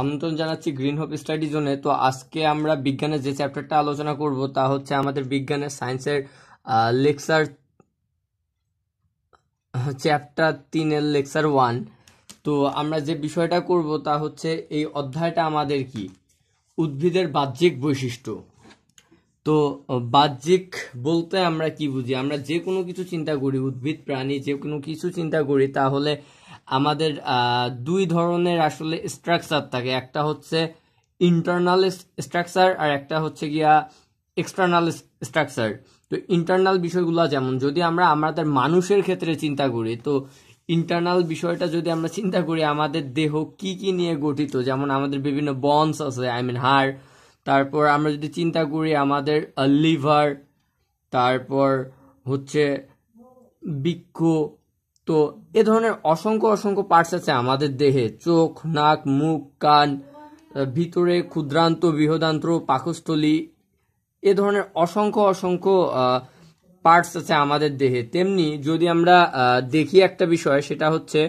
আমন্ত্রণ জানাচ্ছি green hope study জোনে তো আজকে আমরা বিজ্ঞানের যে চ্যাপ্টারটা আলোচনা করব তা হচ্ছে আমাদের বিজ্ঞানের সায়েন্সের লেকচার চ্যাপ্টার তিনের লেকচার ওয়ান তো আমরা যে বিষয়টা করব তা হচ্ছে এই অধ্যায়টা আমাদের কি উদ্ভিদের বাহ্যিক বৈশিষ্ট্য তো বাহ্যিক বলতে আমরা কি বুঝি আমরা যে কোনো কিছু চিন্তা করি উদ্ভিদ প্রাণী যে কোনো কিছু চিন্তা করি তাহলে আমাদের দুই ধরনের আসলে স্ট্রাকচার থাকে একটা হচ্ছে ইন্টারনাল স্ট্রাকচার আর একটা হচ্ছে গিয়া এক্সটার্নাল স্ট্রাকচার তো ইন্টারনাল বিষয়গুলো যেমন যদি আমরা আমাদের মানুষের ক্ষেত্রে চিন্তা করি তো ইন্টারনাল বিষয়টা যদি আমরা চিন্তা করি আমাদের দেহ কি কি নিয়ে গঠিত যেমন আমাদের বিভিন্ন বন্স আছে আই মিন হাড় তারপর আমরা যদি চিন্তা করি আমাদের লিভার তারপর হচ্ছে বৃক্ষ তো এ ধরনের অসংখ্য অসংখ্য পার্টস আছে আমাদের দেহে চোখ নাক মুখ কান ভিতরে ক্ষুদ্রান্ত বৃহদান্ত্র পাকস্থলী এ ধরনের অসংখ্য অসংখ্য পার্টস আছে আমাদের দেহে তেমনি যদি আমরা দেখি একটা বিষয় সেটা হচ্ছে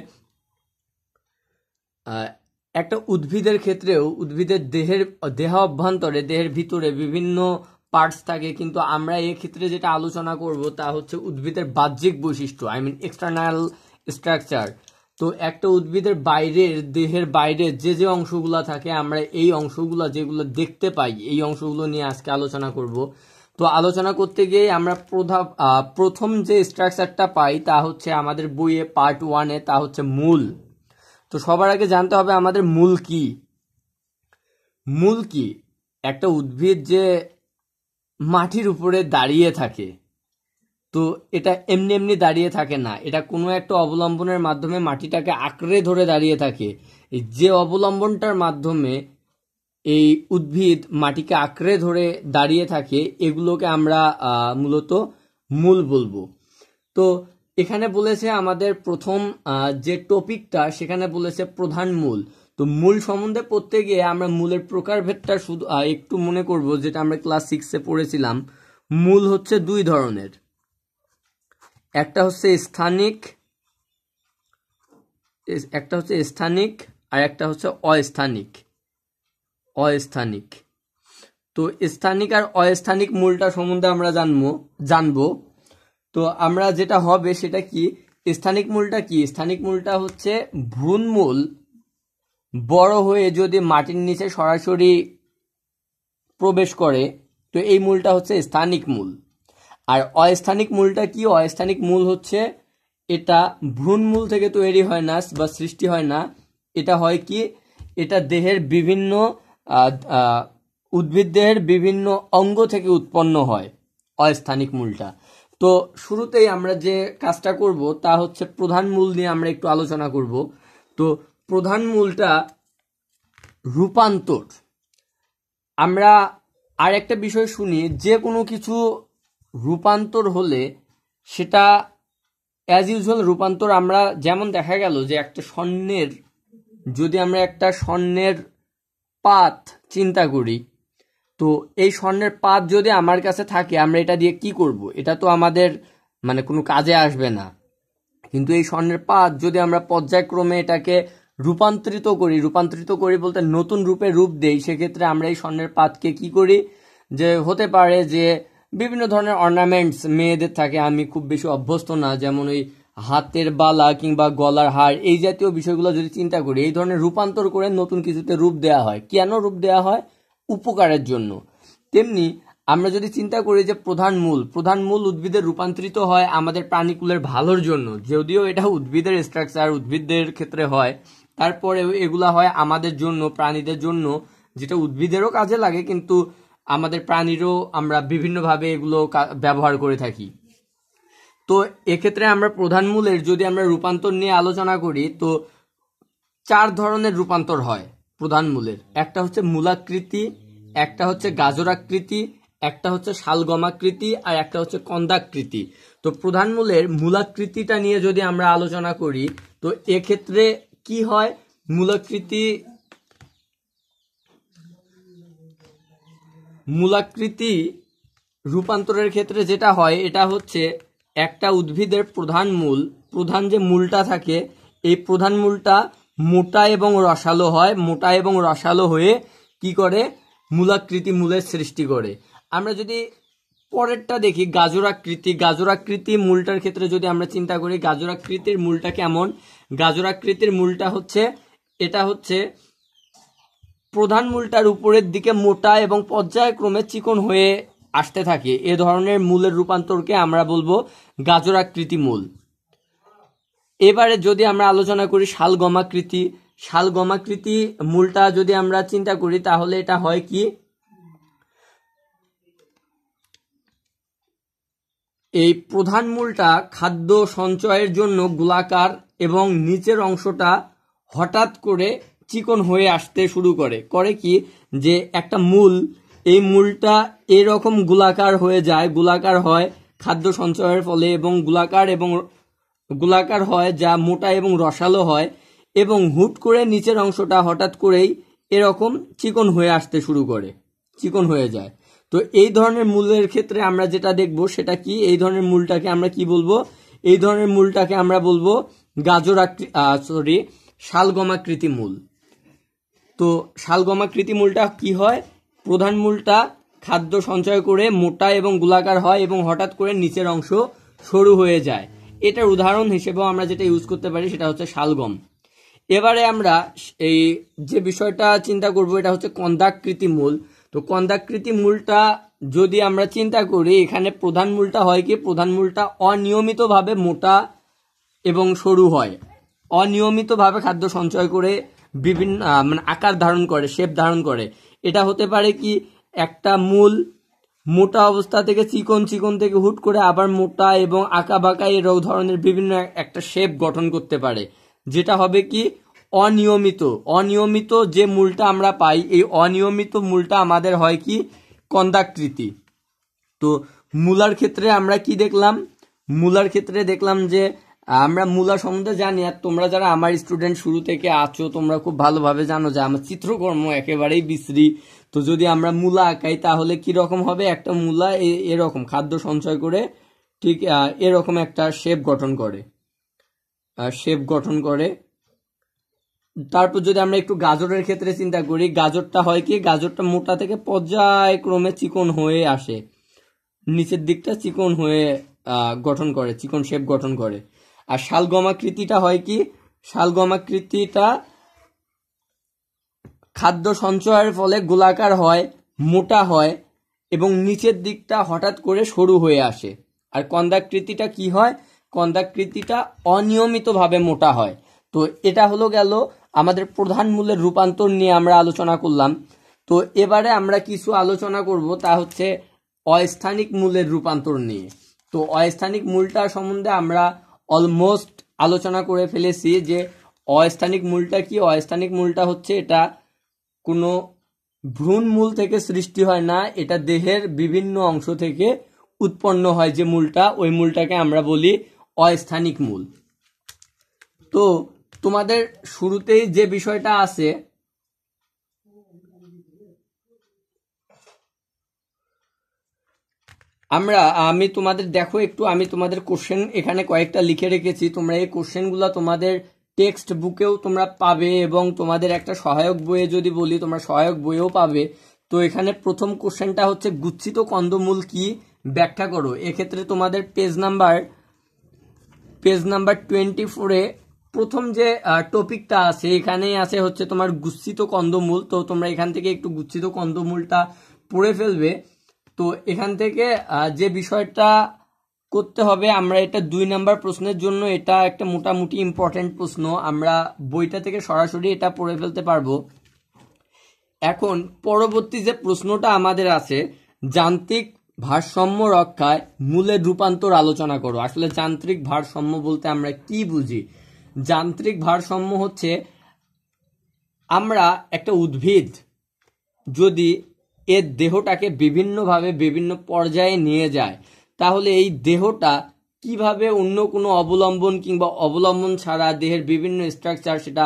একটা উদ্ভিদের ক্ষেত্রেও উদ্ভিদের দেহের দেহ অভ্যন্তরে দেহের ভিতরে বিভিন্ন পার্টস থাকে কিন্তু আমরা ক্ষেত্রে যেটা আলোচনা করব তা হচ্ছে উদ্ভিদের বাহ্যিক বৈশিষ্ট্য আই মিন এক্সটার্নাল স্ট্রাকচার তো একটা উদ্ভিদের বাইরের দেহের বাইরে যে যে অংশগুলো থাকে আমরা এই অংশগুলো যেগুলো দেখতে পাই এই অংশগুলো নিয়ে আজকে আলোচনা করব তো আলোচনা করতে গিয়ে আমরা প্রধান প্রথম যে স্ট্রাকচারটা পাই তা হচ্ছে আমাদের বইয়ে পার্ট ওয়ানে তা হচ্ছে মূল তো সবার আগে জানতে হবে আমাদের মূল কি মূল কি একটা উদ্ভিদ যে মাটির উপরে দাঁড়িয়ে থাকে তো এটা এমনি এমনি দাঁড়িয়ে থাকে না এটা কোনো একটা অবলম্বনের মাধ্যমে মাটিটাকে আঁকড়ে ধরে দাঁড়িয়ে থাকে যে অবলম্বনটার মাধ্যমে এই উদ্ভিদ মাটিকে আঁকড়ে ধরে দাঁড়িয়ে থাকে এগুলোকে আমরা মূলত মূল বলবো তো এখানে বলেছে আমাদের প্রথম যে টপিকটা সেখানে বলেছে প্রধান মূল তো মূল সম্বন্ধে পড়তে গিয়ে আমরা মূলের প্রকারভেদটা শুধু একটু মনে করব যেটা আমরা ক্লাস সিক্সে পড়েছিলাম মূল হচ্ছে দুই ধরনের একটা হচ্ছে স্থানিক একটা হচ্ছে স্থানিক আর একটা হচ্ছে অস্থানিক অস্থানিক তো স্থানিক আর অস্থানিক মূলটা সম্বন্ধে আমরা জানবো জানবো তো আমরা যেটা হবে সেটা কি স্থানিক মূলটা কি স্থানিক মূলটা হচ্ছে ভ্রূণমূল মূল বড় হয়ে যদি মাটির নিচে সরাসরি প্রবেশ করে তো এই মূলটা হচ্ছে স্থানিক মূল আর অস্থানিক মূলটা কি অস্থানিক মূল হচ্ছে এটা ভ্রূণমূল থেকে তৈরি হয় না বা সৃষ্টি হয় না এটা হয় কি এটা দেহের বিভিন্ন উদ্ভিদ দেহের বিভিন্ন অঙ্গ থেকে উৎপন্ন হয় অস্থানিক মূলটা তো শুরুতেই আমরা যে কাজটা করব তা হচ্ছে প্রধান মূল নিয়ে আমরা একটু আলোচনা করব তো প্রধান মূলটা রূপান্তর আমরা আর একটা বিষয় শুনি যে কোনো কিছু রূপান্তর হলে সেটা অ্যাজ ইউজুয়াল রূপান্তর আমরা যেমন দেখা গেল যে একটা স্বর্ণের যদি আমরা একটা স্বর্ণের পাত চিন্তা করি তো এই স্বর্ণের পাত যদি আমার কাছে থাকে আমরা এটা দিয়ে কি করব এটা তো আমাদের মানে কোনো কাজে আসবে না কিন্তু এই স্বর্ণের পাত যদি আমরা পর্যায়ক্রমে এটাকে রূপান্তরিত করি রূপান্তরিত করি বলতে নতুন রূপে রূপ দেই সেক্ষেত্রে আমরা এই স্বর্ণের পাতকে কি করি যে হতে পারে যে বিভিন্ন ধরনের অর্নামেন্টস মেয়েদের থাকে আমি খুব বেশি অভ্যস্ত না যেমন ওই হাতের বালা কিংবা গলার হার এই জাতীয় বিষয়গুলো যদি চিন্তা করি এই ধরনের রূপান্তর করে নতুন কিছুতে রূপ দেওয়া হয় কেন রূপ দেওয়া হয় উপকারের জন্য তেমনি আমরা যদি চিন্তা করি যে প্রধান মূল প্রধান মূল উদ্ভিদের রূপান্তরিত হয় আমাদের প্রাণীকুলের ভালোর জন্য যদিও এটা উদ্ভিদের স্ট্রাকচার উদ্ভিদের ক্ষেত্রে হয় তারপরেও এগুলা হয় আমাদের জন্য প্রাণীদের জন্য যেটা উদ্ভিদেরও কাজে লাগে কিন্তু আমাদের প্রাণীরও আমরা বিভিন্নভাবে এগুলো ব্যবহার করে থাকি তো এক্ষেত্রে আমরা প্রধান মূলের যদি আমরা রূপান্তর নিয়ে আলোচনা করি তো চার ধরনের রূপান্তর হয় প্রধান মূলের একটা হচ্ছে মূলাকৃতি একটা হচ্ছে গাজরাকৃতি একটা হচ্ছে শালগমাকৃতি আর একটা হচ্ছে কন্দাকৃতি তো প্রধান মূলের মূলাকৃতিটা নিয়ে যদি আমরা আলোচনা করি তো এক্ষেত্রে কি হয় মূলাকৃতি মূলাকৃতি রূপান্তরের ক্ষেত্রে যেটা হয় এটা হচ্ছে একটা উদ্ভিদের প্রধান মূল প্রধান যে মূলটা থাকে এই প্রধান মূলটা মোটা এবং রসালো হয় মোটা এবং রসালো হয়ে কি করে মূলাকৃতি মূলের সৃষ্টি করে আমরা যদি পরেরটা দেখি গাজরাকৃতি গাজরাকৃতি মূলটার ক্ষেত্রে যদি আমরা চিন্তা করি গাজরাকৃতির মূলটা কেমন গাজর আকৃতির মূলটা হচ্ছে এটা হচ্ছে প্রধান মূলটার উপরের দিকে মোটা এবং পর্যায়ক্রমে চিকন হয়ে আসতে থাকে এ ধরনের মূলের রূপান্তরকে আমরা বলবো গাজর আকৃতি মূল এবারে যদি আমরা আলোচনা করি শালগমাকৃতি শালগমাকৃতি মূলটা যদি আমরা চিন্তা করি তাহলে এটা হয় কি এই প্রধান মূলটা খাদ্য সঞ্চয়ের জন্য গোলাকার এবং নিচের অংশটা হঠাৎ করে চিকন হয়ে আসতে শুরু করে করে কি যে একটা মূল এই মূলটা এরকম গোলাকার হয়ে যায় গোলাকার হয় খাদ্য সঞ্চয়ের ফলে এবং গোলাকার এবং গোলাকার হয় যা মোটা এবং রসালো হয় এবং হুট করে নিচের অংশটা হঠাৎ করেই এরকম চিকন হয়ে আসতে শুরু করে চিকন হয়ে যায় তো এই ধরনের মূলের ক্ষেত্রে আমরা যেটা দেখব সেটা কি এই ধরনের মূলটাকে আমরা কি বলবো এই ধরনের মূলটাকে আমরা বলবো গাজর সরি শালগমাকৃতি মূল তো শালগমাকৃতি মূলটা কি হয় প্রধান মূলটা খাদ্য সঞ্চয় করে মোটা এবং গোলাকার হয় এবং হঠাৎ করে নিচের অংশ সরু হয়ে যায় এটার উদাহরণ হিসেবেও আমরা যেটা ইউজ করতে পারি সেটা হচ্ছে শালগম এবারে আমরা এই যে বিষয়টা চিন্তা করব এটা হচ্ছে কন্দাকৃতি মূল তো কন্দাকৃতি মূলটা যদি আমরা চিন্তা করি এখানে প্রধান মূলটা হয় কি প্রধান মূলটা অনিয়মিতভাবে মোটা এবং সরু হয় অনিয়মিতভাবে খাদ্য সঞ্চয় করে বিভিন্ন মানে আকার ধারণ করে শেপ ধারণ করে এটা হতে পারে কি একটা মূল মোটা অবস্থা থেকে চিকন চিকন থেকে হুট করে আবার মোটা এবং আঁকা বাঁকা এরকম ধরনের বিভিন্ন একটা শেপ গঠন করতে পারে যেটা হবে কি অনিয়মিত অনিয়মিত যে মূলটা আমরা পাই এই অনিয়মিত মূলটা আমাদের হয় কি কন্দাকৃতি তো মূলার ক্ষেত্রে আমরা কি দেখলাম মূলার ক্ষেত্রে দেখলাম যে আমরা মূলা সম্বন্ধে জানি আর তোমরা যারা আমার স্টুডেন্ট শুরু থেকে আছো তোমরা খুব ভালোভাবে জানো যে আমার চিত্রকর্ম একেবারেই বিশ্রী তো যদি আমরা মূলা আঁকাই তাহলে কি রকম হবে একটা মূলা এরকম খাদ্য সঞ্চয় করে ঠিক এরকম একটা শেপ গঠন করে শেপ গঠন করে তারপর যদি আমরা একটু গাজরের ক্ষেত্রে চিন্তা করি গাজরটা হয় কি গাজরটা মোটা থেকে পর্যায়ক্রমে চিকন হয়ে আসে নিচের দিকটা চিকন হয়ে গঠন করে চিকন শেপ গঠন করে আর শালগমাকৃতিটা হয় কি শালগমাকৃতিটা খাদ্য সঞ্চয়ের ফলে গোলাকার হয় মোটা হয় এবং নিচের দিকটা হঠাৎ করে সরু হয়ে আসে আর কন্দাকৃতিটা কি হয় কন্দাকৃতিটা অনিয়মিতভাবে মোটা হয় তো এটা হলো গেল আমাদের প্রধান মূল্যের রূপান্তর নিয়ে আমরা আলোচনা করলাম তো এবারে আমরা কিছু আলোচনা করব তা হচ্ছে অস্থানিক মূল্যের রূপান্তর নিয়ে তো অস্থানিক মূলটা সম্বন্ধে আমরা অলমোস্ট আলোচনা করে ফেলেছি যে অস্থানিক মূলটা কি অস্থানিক মূলটা হচ্ছে এটা কোনো ভ্রূণ মূল থেকে সৃষ্টি হয় না এটা দেহের বিভিন্ন অংশ থেকে উৎপন্ন হয় যে মূলটা ওই মূলটাকে আমরা বলি অস্থানিক মূল তো তোমাদের শুরুতেই যে বিষয়টা আছে আমরা আমি তোমাদের দেখো একটু আমি তোমাদের কোশ্চেন এখানে কয়েকটা লিখে রেখেছি তোমরা এই কোশ্চেনগুলো তোমাদের টেক্সট বুকেও তোমরা পাবে এবং তোমাদের একটা সহায়ক বইয়ে যদি বলি তোমরা সহায়ক বইয়েও পাবে তো এখানে প্রথম কোশ্চেনটা হচ্ছে গুচ্ছিত কন্দমূল কি ব্যাখ্যা করো এক্ষেত্রে তোমাদের page number page number twenty ফোরে প্রথম যে টপিকটা আছে এখানেই আছে হচ্ছে তোমার গুচ্ছিত কন্দমূল তো তোমরা এখান থেকে একটু গুচ্ছিত কন্দমূলটা পড়ে ফেলবে তো এখান থেকে যে বিষয়টা করতে হবে আমরা এটা দুই নাম্বার প্রশ্নের জন্য এটা একটা মোটামুটি ইম্পর্টেন্ট প্রশ্ন আমরা বইটা থেকে সরাসরি এটা পড়ে ফেলতে পারবো এখন পরবর্তী যে প্রশ্নটা আমাদের আছে যান্ত্রিক ভারসাম্য রক্ষায় মূলের রূপান্তর আলোচনা করো আসলে যান্ত্রিক ভারসাম্য বলতে আমরা কি বুঝি যান্ত্রিক ভারসাম্য হচ্ছে আমরা একটা উদ্ভিদ যদি এর দেহটাকে বিভিন্নভাবে বিভিন্ন পর্যায়ে নিয়ে যায় তাহলে এই দেহটা কিভাবে অন্য কোনো অবলম্বন কিংবা অবলম্বন ছাড়া দেহের বিভিন্ন স্ট্রাকচার সেটা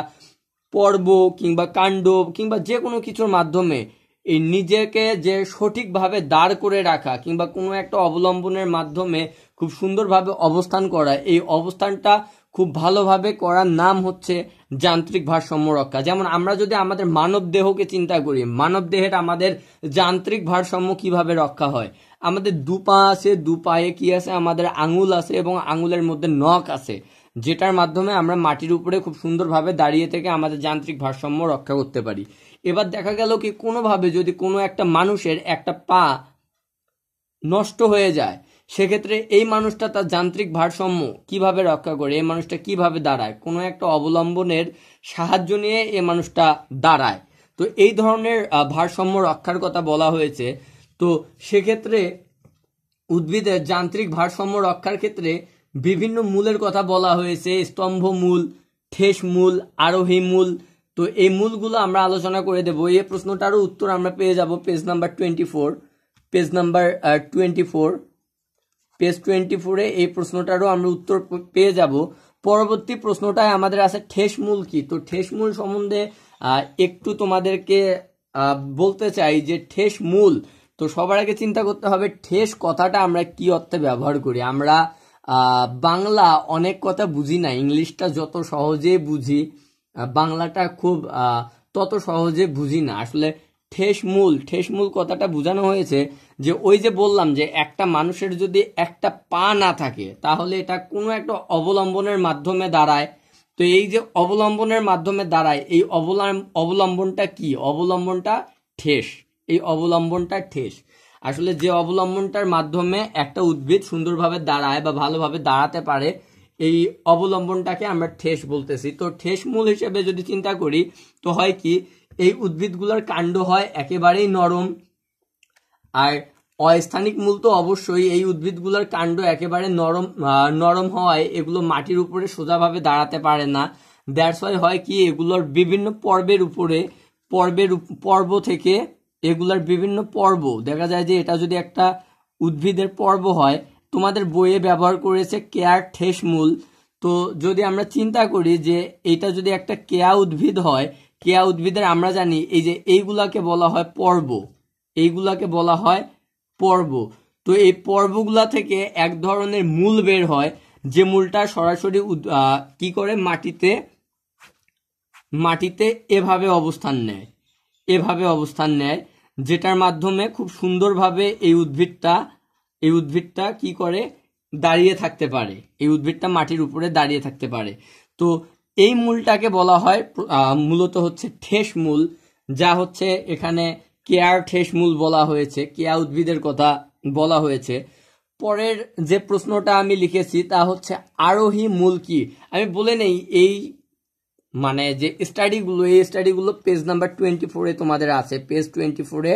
পর্ব কিংবা কাণ্ড কিংবা যে কোনো কিছুর মাধ্যমে এই নিজেকে যে সঠিকভাবে দাঁড় করে রাখা কিংবা কোনো একটা অবলম্বনের মাধ্যমে খুব সুন্দরভাবে অবস্থান করা এই অবস্থানটা খুব ভালোভাবে করার নাম হচ্ছে যান্ত্রিক ভারসাম্য রক্ষা যেমন আমরা যদি আমাদের মানব দেহকে চিন্তা করি মানব দেহের আমাদের যান্ত্রিক ভারসাম্য কিভাবে রক্ষা হয় আমাদের দুপা আছে দুপায়ে কি আছে আমাদের আঙুল আছে এবং আঙুলের মধ্যে নখ আছে যেটার মাধ্যমে আমরা মাটির উপরে খুব সুন্দরভাবে দাঁড়িয়ে থেকে আমাদের যান্ত্রিক ভারসাম্য রক্ষা করতে পারি এবার দেখা গেল কি কোনোভাবে যদি কোনো একটা মানুষের একটা পা নষ্ট হয়ে যায় সেক্ষেত্রে এই মানুষটা তার যান্ত্রিক ভারসাম্য কিভাবে রক্ষা করে এই মানুষটা কিভাবে দাঁড়ায় কোনো একটা অবলম্বনের সাহায্য নিয়ে এ মানুষটা দাঁড়ায় তো এই ধরনের ভারসাম্য রক্ষার কথা বলা হয়েছে তো সেক্ষেত্রে উদ্ভিদের যান্ত্রিক ভারসাম্য রক্ষার ক্ষেত্রে বিভিন্ন মূলের কথা বলা হয়েছে স্তম্ভ মূল ঠেস মূল আরোহী মূল তো এই মূলগুলো আমরা আলোচনা করে দেবো এই প্রশ্নটারও উত্তর আমরা পেয়ে যাব page number twenty four page number twenty four page twenty ফোরে এই প্রশ্নটারও আমরা উত্তর পেয়ে যাব পরবর্তী প্রশ্নটায় আমাদের আছে ঠেসমূল কি তো ঠেসমূল সম্বন্ধে একটু তোমাদেরকে বলতে চাই যে ঠেসমূল তো সবার আগে চিন্তা করতে হবে ঠেস কথাটা আমরা কি অর্থে ব্যবহার করি আমরা বাংলা অনেক কথা বুঝি না ইংলিশটা যত সহজে বুঝি বাংলাটা খুব তত সহজে বুঝি না আসলে ঠেসমূল ঠেসমূল কথাটা বোঝানো হয়েছে যে ওই যে বললাম যে একটা মানুষের যদি একটা পা না থাকে তাহলে এটা কোনো একটা অবলম্বনের মাধ্যমে দাঁড়ায় তো এই যে অবলম্বনের মাধ্যমে দাঁড়ায় এই অবলম্বনটা কি অবলম্বনটা ঠেস এই অবলম্বনটা ঠেস আসলে যে অবলম্বনটার মাধ্যমে একটা উদ্ভিদ সুন্দরভাবে দাঁড়ায় বা ভালোভাবে দাঁড়াতে পারে এই অবলম্বনটাকে আমরা ঠেস বলতেছি তো ঠেস মূল হিসেবে যদি চিন্তা করি তো হয় কি এই উদ্ভিদগুলোর কাণ্ড হয় একেবারেই নরম আর অস্থানিক মূল তো অবশ্যই এই উদ্ভিদগুলোর কাণ্ড একেবারে নরম নরম হওয়ায় এগুলো মাটির উপরে সোজাভাবে দাঁড়াতে পারে না দ্যাটস ওয়াই হয় কি এগুলোর বিভিন্ন পর্বের উপরে পর্বের পর্ব থেকে এগুলার বিভিন্ন পর্ব দেখা যায় যে এটা যদি একটা উদ্ভিদের পর্ব হয় তোমাদের বইয়ে ব্যবহার করেছে কেয়ার ঠেসমূল তো যদি আমরা চিন্তা করি যে এটা যদি একটা কেয়া উদ্ভিদ হয় কেয়া উদ্ভিদের আমরা জানি এই যে এইগুলাকে বলা হয় পর্ব এইগুলাকে বলা হয় পর্ব তো এই পর্বগুলা থেকে এক ধরনের মূল বের হয় যে মূলটা সরাসরি কি করে মাটিতে মাটিতে এভাবে অবস্থান নেয় এভাবে অবস্থান নেয় যেটার মাধ্যমে খুব সুন্দরভাবে এই উদ্ভিদটা এই উদ্ভিদটা কি করে দাঁড়িয়ে থাকতে পারে এই উদ্ভিদটা মাটির উপরে দাঁড়িয়ে থাকতে পারে তো এই মূলটাকে বলা হয় মূলত হচ্ছে ঠেস মূল যা হচ্ছে এখানে কেয়ার ঠেস মূল বলা হয়েছে কেয়া উদ্ভিদের কথা বলা হয়েছে পরের যে প্রশ্নটা আমি লিখেছি তা হচ্ছে আরোহী মূল কি আমি বলে নেই এই মানে যে স্টাডিগুলো এই স্টাডিগুলো পেজ নাম্বার টোয়েন্টি ফোরে তোমাদের আছে পেজ টোয়েন্টি ফোরে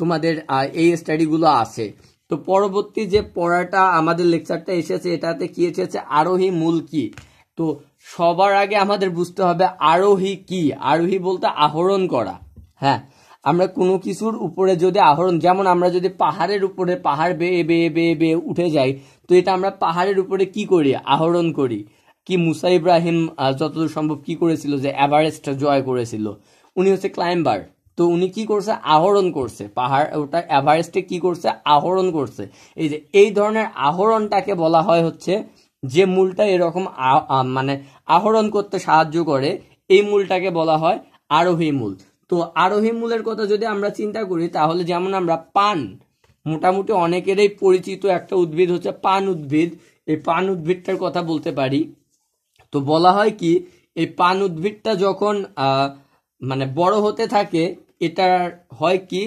তোমাদের এই স্টাডিগুলো আছে তো পরবর্তী যে পড়াটা আমাদের লেকচারটা এসেছে এটাতে কি এসেছে আরোহী মূল কি তো সবার আগে আমাদের বুঝতে হবে আরোহী কি আরোহী বলতে আহরণ করা হ্যাঁ আমরা কোনো কিছুর উপরে যদি আহরণ যেমন আমরা যদি পাহাড়ের উপরে পাহাড় বেয়ে বেয়ে বেয়ে বেয়ে উঠে যাই তো এটা আমরা পাহাড়ের উপরে কি করি আহরণ করি কি মুসা ইব্রাহিম যতদূর সম্ভব কি করেছিল যে এভারেস্ট জয় করেছিল উনি হচ্ছে ক্লাইম্বার তো উনি কি করছে আহরণ করছে পাহাড় ওটা এভারেস্টে কি করছে আহরণ করছে এই যে এই ধরনের আহরণটাকে বলা হয় হচ্ছে যে মূলটা এরকম মানে আহরণ করতে সাহায্য করে এই মূলটাকে বলা হয় আরোহী মূল তো আরোহী মূলের কথা যদি আমরা চিন্তা করি তাহলে যেমন আমরা পান মোটামুটি অনেকেরই পরিচিত একটা উদ্ভিদ হচ্ছে পান উদ্ভিদ এই পান উদ্ভিদটার কথা বলতে পারি তো বলা হয় কি এই পান উদ্ভিদটা যখন মানে বড় হতে থাকে এটার হয় কি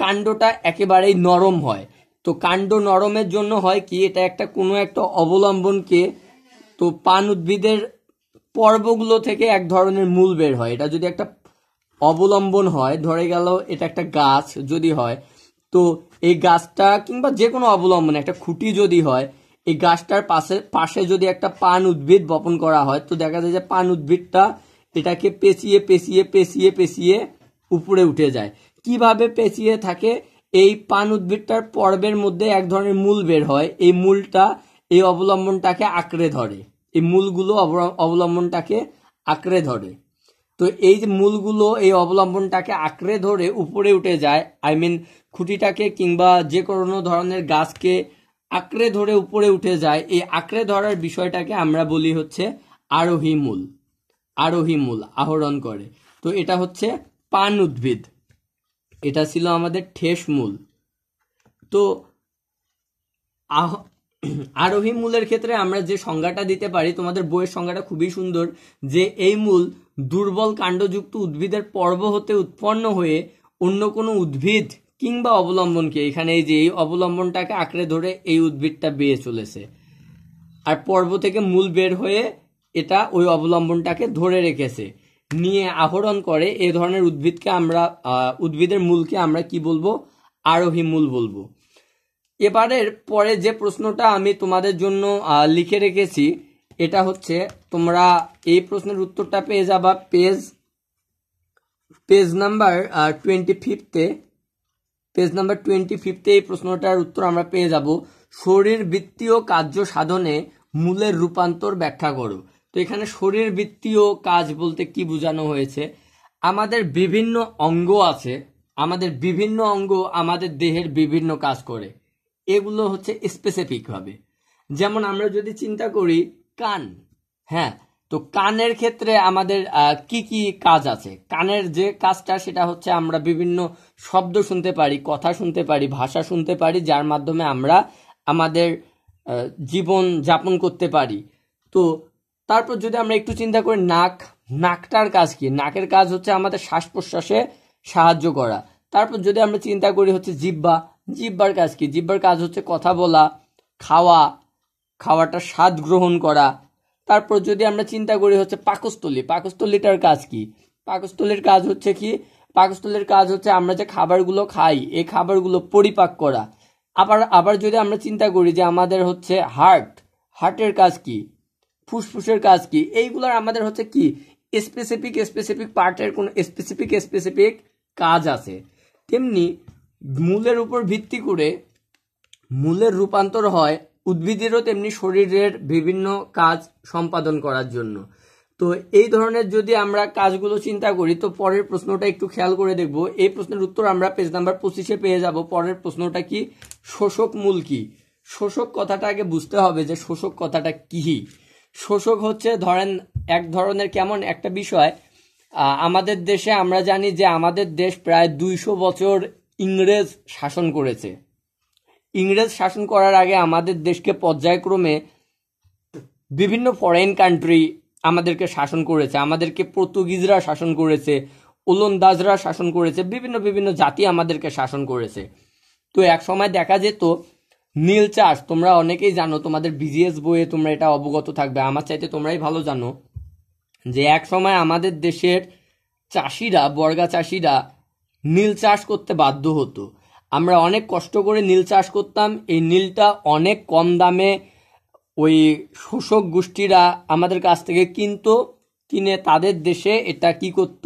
কাণ্ডটা একেবারেই নরম হয় তো কাণ্ড নরমের জন্য হয় কি এটা একটা কোনো একটা অবলম্বনকে তো পান উদ্ভিদের পর্বগুলো থেকে এক ধরনের মূল বের হয় এটা যদি একটা অবলম্বন হয় ধরে গেল এটা একটা গাছ যদি হয় তো এই গাছটা কিংবা যে কোনো অবলম্বন একটা খুঁটি যদি হয় এই গাছটার পাশে পাশে যদি একটা পান উদ্ভিদ বপন করা হয় তো দেখা যায় যে পান উদ্ভিদটা এটাকে পেঁচিয়ে পেঁচিয়ে পেঁচিয়ে পেঁচিয়ে উপরে উঠে যায় কিভাবে পেঁচিয়ে থাকে এই পান উদ্ভিদটার পর্বের মধ্যে এক ধরনের মূল বের হয় এই মূলটা এই অবলম্বনটাকে আঁকড়ে ধরে এই মূলগুলো অবলম্বনটাকে আঁকড়ে ধরে তো এই যে মূলগুলো এই অবলম্বনটাকে আঁকড়ে ধরে উপরে উঠে যায় আই মিন খুঁটিটাকে কিংবা যে কোনো ধরনের গাছকে আঁকড়ে ধরে উপরে উঠে যায় এই আঁকড়ে ধরার বিষয়টাকে আমরা বলি হচ্ছে আরোহী মূল আরোহী মূল আহরণ করে তো এটা হচ্ছে পান উদ্ভিদ এটা ছিল আমাদের ঠেস মূল তো আরোহী মূলের ক্ষেত্রে আমরা যে সংজ্ঞাটা দিতে পারি তোমাদের বইয়ের সংজ্ঞাটা খুবই সুন্দর যে এই মূল দুর্বল কাণ্ডযুক্ত উদ্ভিদের পর্ব হতে উৎপন্ন হয়ে অন্য কোনো উদ্ভিদ কিংবা অবলম্বনকে এখানে এই যে এই অবলম্বনটাকে আঁকড়ে ধরে এই উদ্ভিদটা বেয়ে চলেছে আর পর্ব থেকে মূল বের হয়ে এটা ওই অবলম্বনটাকে ধরে রেখেছে নিয়ে আহরণ করে এ ধরনের উদ্ভিদকে আমরা উদ্ভিদের মূলকে আমরা কি বলবো আরোহী মূল বলবো এবারের পরে যে প্রশ্নটা আমি তোমাদের জন্য লিখে রেখেছি এটা হচ্ছে তোমরা এই প্রশ্নের উত্তরটা পেয়ে যাবা page page number twenty ফিফতে page number twenty ফিফতে এই প্রশ্নটার উত্তর আমরা পেয়ে যাব শরীর বৃত্তীয় কার্য সাধনে মূলের রূপান্তর ব্যাখ্যা করো তো এখানে শরীর বৃত্তীয় কাজ বলতে কি বোঝানো হয়েছে আমাদের বিভিন্ন অঙ্গ আছে আমাদের বিভিন্ন অঙ্গ আমাদের দেহের বিভিন্ন কাজ করে এগুলো হচ্ছে স্পেসিফিকভাবে যেমন আমরা যদি চিন্তা করি কান হ্যাঁ তো কানের ক্ষেত্রে আমাদের কি কি কাজ আছে কানের যে কাজটা সেটা হচ্ছে আমরা বিভিন্ন শব্দ শুনতে পারি কথা শুনতে পারি ভাষা শুনতে পারি যার মাধ্যমে আমরা আমাদের জীবন যাপন করতে পারি তো তারপর যদি আমরা একটু চিন্তা করি নাক নাকটার কাজ কি নাকের কাজ হচ্ছে আমাদের শ্বাস প্রশ্বাসে সাহায্য করা তারপর যদি আমরা চিন্তা করি হচ্ছে জিব্বা জিব্বার কাজ কি জিব্বার কাজ হচ্ছে কথা বলা খাওয়া খাওয়াটার স্বাদ গ্রহণ করা তারপর যদি আমরা চিন্তা করি হচ্ছে পাকস্থলী পাকস্থলীটার কাজ কি পাকস্থলীর কাজ হচ্ছে কি পাকস্থলীর কাজ হচ্ছে আমরা যে খাবারগুলো খাই এই খাবারগুলো পরিপাক করা আবার আবার যদি আমরা চিন্তা করি যে আমাদের হচ্ছে হার্ট হার্টের কাজ কি ফুসফুসের কাজ কি এইগুলার আমাদের হচ্ছে কি স্পেসিফিক স্পেসিফিক পার্টের কোনো স্পেসিফিক স্পেসিফিক কাজ আছে তেমনি মূলের উপর ভিত্তি করে মূলের রূপান্তর হয় উদ্ভিদেরও তেমনি শরীরের বিভিন্ন কাজ সম্পাদন করার জন্য তো এই ধরনের যদি আমরা কাজগুলো চিন্তা করি তো পরের প্রশ্নটা একটু খেয়াল করে দেখব এই প্রশ্নের উত্তর আমরা পেজ নাম্বার পঁচিশে পেয়ে যাব পরের প্রশ্নটা কি শোষক মূল কি শোষক কথাটা আগে বুঝতে হবে যে শোষক কথাটা কী শোষক হচ্ছে ধরেন এক ধরনের কেমন একটা বিষয় আমাদের দেশে আমরা জানি যে আমাদের দেশ প্রায় দুইশো বছর ইংরেজ শাসন করেছে ইংরেজ শাসন করার আগে আমাদের দেশকে পর্যায়ক্রমে বিভিন্ন ফরেন কান্ট্রি আমাদেরকে শাসন করেছে আমাদেরকে পর্তুগিজরা শাসন করেছে ওলন্দাজরা শাসন করেছে বিভিন্ন বিভিন্ন জাতি আমাদেরকে শাসন করেছে তো এক সময় দেখা যেত নীল চাষ তোমরা অনেকেই জানো তোমাদের বিজিএস বইয়ে তোমরা এটা অবগত থাকবে আমার চাইতে তোমরাই ভালো জানো যে এক সময় আমাদের দেশের চাষিরা বর্গা চাষিরা নীল চাষ করতে বাধ্য হতো আমরা অনেক কষ্ট করে নীল চাষ করতাম এই নীলটা অনেক কম দামে ওই শোষক গোষ্ঠীরা আমাদের কাছ থেকে কিনতো কিনে তাদের দেশে এটা কি করত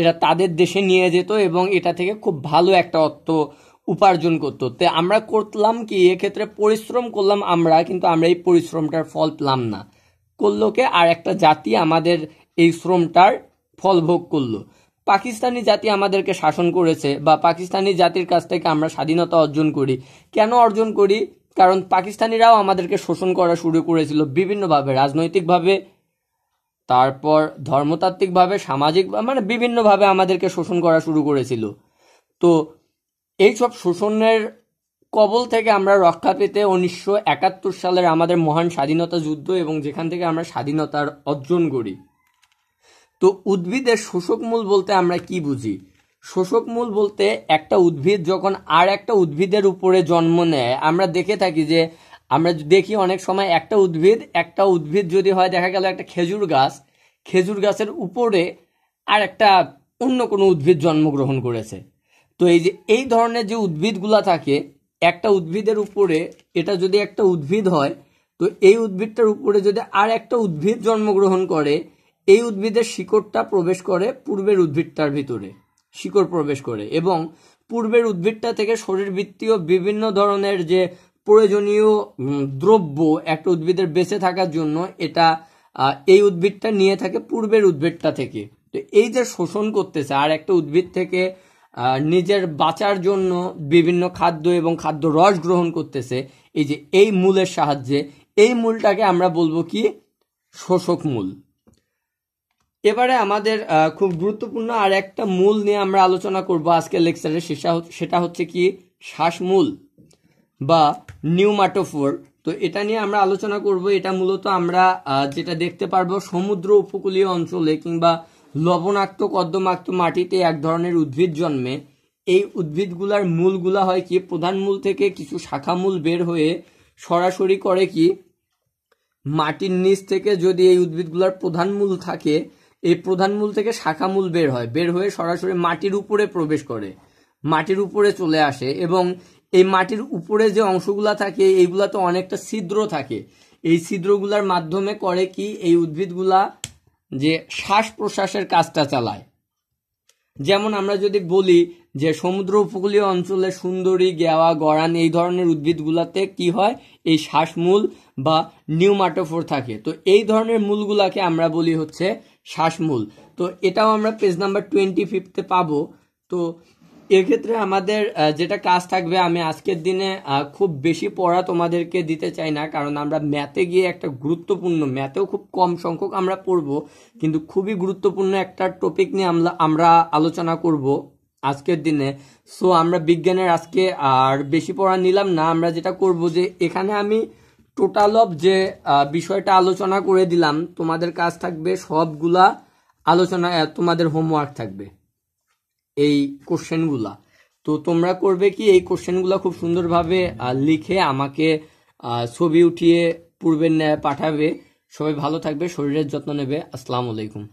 এটা তাদের দেশে নিয়ে যেত এবং এটা থেকে খুব ভালো একটা অর্থ উপার্জন করতো তো আমরা করলাম কি এক্ষেত্রে পরিশ্রম করলাম আমরা কিন্তু আমরা এই পরিশ্রমটার ফল পেলাম না করলোকে আর একটা জাতি আমাদের এই শ্রমটার ফল ভোগ করলো পাকিস্তানি জাতি আমাদেরকে শাসন করেছে বা পাকিস্তানি জাতির কাছ থেকে আমরা স্বাধীনতা অর্জন করি কেন অর্জন করি কারণ পাকিস্তানিরাও আমাদেরকে শোষণ করা শুরু করেছিল বিভিন্নভাবে রাজনৈতিকভাবে তারপর ধর্মতাত্ত্বিকভাবে সামাজিক মানে বিভিন্নভাবে আমাদেরকে শোষণ করা শুরু করেছিল তো এইসব শোষণের কবল থেকে আমরা রক্ষা পেতে উনিশশো একাত্তর সালের আমাদের মহান স্বাধীনতা যুদ্ধ এবং যেখান থেকে আমরা স্বাধীনতার অর্জন করি তো উদ্ভিদের শোষক মূল বলতে আমরা কি বুঝি শোষক মূল বলতে একটা উদ্ভিদ যখন আর একটা উদ্ভিদের উপরে জন্ম নেয় আমরা দেখে থাকি যে আমরা দেখি অনেক সময় একটা উদ্ভিদ একটা উদ্ভিদ যদি হয় দেখা গেল একটা খেজুর গাছ খেজুর গাছের উপরে আর একটা অন্য কোনো উদ্ভিদ জন্মগ্রহণ করেছে তো এই যে এই ধরনের যে উদ্ভিদগুলা থাকে একটা উদ্ভিদের উপরে এটা যদি একটা উদ্ভিদ হয় তো এই উদ্ভিদটার উপরে যদি আর একটা উদ্ভিদ জন্মগ্রহণ করে এই উদ্ভিদের শিকড়টা প্রবেশ করে পূর্বের উদ্ভিদটার ভিতরে শিকড় প্রবেশ করে এবং পূর্বের উদ্ভিদটা থেকে শরীরবৃত্তীয় বিভিন্ন ধরনের যে প্রয়োজনীয় দ্রব্য একটা উদ্ভিদের বেঁচে থাকার জন্য এটা এই উদ্ভিদটা নিয়ে থাকে পূর্বের উদ্ভিদটা থেকে তো এই যে শোষণ করতেছে আর একটা উদ্ভিদ থেকে নিজের বাঁচার জন্য বিভিন্ন খাদ্য এবং খাদ্য রস গ্রহণ করতেছে এই যে এই মূলের সাহায্যে এই মূলটাকে আমরা বলবো কি শোষক মূল এবারে আমাদের খুব গুরুত্বপূর্ণ আর একটা মূল নিয়ে আমরা আলোচনা করব আজকের লেকচারে সেটা হচ্ছে কি শ্বাসমূল বা নিউমাটোফোর তো এটা নিয়ে আমরা আলোচনা করব এটা মূলত আমরা যেটা দেখতে পারবো সমুদ্র উপকূলীয় অঞ্চলে কিংবা লবণাক্ত কদ্দমাক্ত মাটিতে এক ধরনের উদ্ভিদ জন্মে এই উদ্ভিদগুলার মূলগুলা হয় কি প্রধান মূল থেকে কিছু শাখা মূল বের হয়ে সরাসরি করে কি মাটির নিচ থেকে যদি এই উদ্ভিদগুলার প্রধান মূল থাকে এই প্রধান মূল থেকে শাখা মূল বের হয় বের হয়ে সরাসরি মাটির উপরে প্রবেশ করে মাটির উপরে চলে আসে এবং এই মাটির উপরে যে অংশগুলা থাকে এইগুলা তো অনেকটা ছিদ্র থাকে এই ছিদ্রগুলার মাধ্যমে করে কি এই উদ্ভিদগুলা যে শ্বাস প্রশ্বাসের কাজটা চালায় যেমন আমরা যদি বলি যে সমুদ্র উপকূলীয় অঞ্চলে সুন্দরী গেওয়া গড়ান এই ধরনের উদ্ভিদগুলাতে কি হয় এই শ্বাসমূল বা নিউমাটোফোর থাকে তো এই ধরনের মূলগুলাকে আমরা বলি হচ্ছে শ্বাসমূল তো এটাও আমরা পেজ নাম্বার টোয়েন্টি ফিফতে পাবো তো এক্ষেত্রে আমাদের যেটা কাজ থাকবে আমি আজকের দিনে খুব বেশি পড়া তোমাদেরকে দিতে চাই না কারণ আমরা ম্যাথে গিয়ে একটা গুরুত্বপূর্ণ ম্যাথেও খুব কম সংখ্যক আমরা পড়ব কিন্তু খুবই গুরুত্বপূর্ণ একটা টপিক নিয়ে আমরা আমরা আলোচনা করব আজকের দিনে সো আমরা বিজ্ঞানের আজকে আর বেশি পড়া নিলাম না আমরা যেটা করব যে এখানে আমি টোটাল অফ যে বিষয়টা আলোচনা করে দিলাম তোমাদের কাজ থাকবে সবগুলা আলোচনা তোমাদের হোমওয়ার্ক থাকবে এই কোশ্চেনগুলা তো তোমরা করবে কি এই কোশ্চেনগুলা খুব সুন্দরভাবে লিখে আমাকে ছবি উঠিয়ে পূর্বের ন্যায় পাঠাবে সবাই ভালো থাকবে শরীরের যত্ন নেবে আসসালামু আলাইকুম